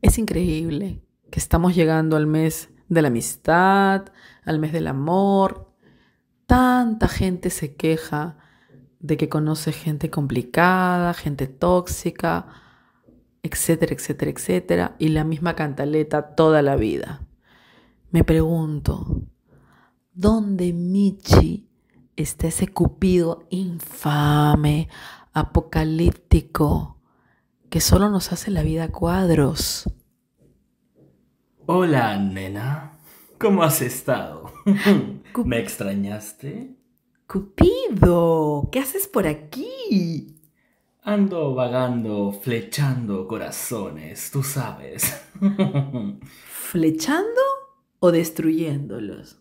Es increíble que estamos llegando al mes de la amistad, al mes del amor. Tanta gente se queja de que conoce gente complicada, gente tóxica, etcétera, etcétera, etcétera, y la misma cantaleta toda la vida. Me pregunto, ¿dónde Michi está ese cupido infame, apocalíptico? que solo nos hace la vida cuadros. Hola, nena. ¿Cómo has estado? ¿Me extrañaste? Cupido, ¿qué haces por aquí? Ando vagando, flechando corazones, tú sabes. ¿Flechando o destruyéndolos?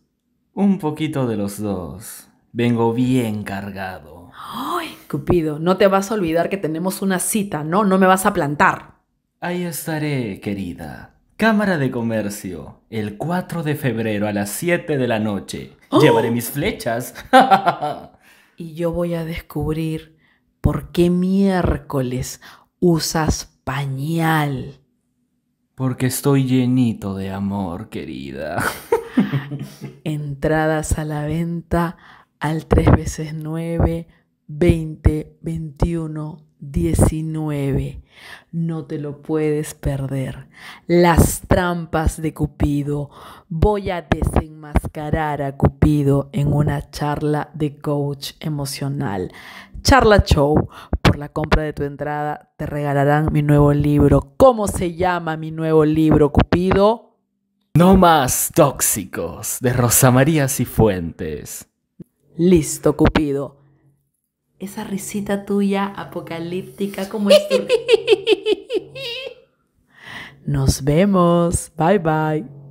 Un poquito de los dos. Vengo bien cargado. Ay, Cupido, no te vas a olvidar que tenemos una cita, ¿no? No me vas a plantar. Ahí estaré, querida. Cámara de Comercio, el 4 de febrero a las 7 de la noche. ¡Oh! Llevaré mis flechas. y yo voy a descubrir por qué miércoles usas pañal. Porque estoy llenito de amor, querida. Entradas a la venta al 3 veces 9, 20, 21, 19. No te lo puedes perder. Las trampas de Cupido. Voy a desenmascarar a Cupido en una charla de coach emocional. Charla Show. Por la compra de tu entrada te regalarán mi nuevo libro. ¿Cómo se llama mi nuevo libro, Cupido? No más tóxicos de Rosa María Cifuentes. Listo, Cupido. Esa risita tuya apocalíptica como es Nos vemos. Bye bye.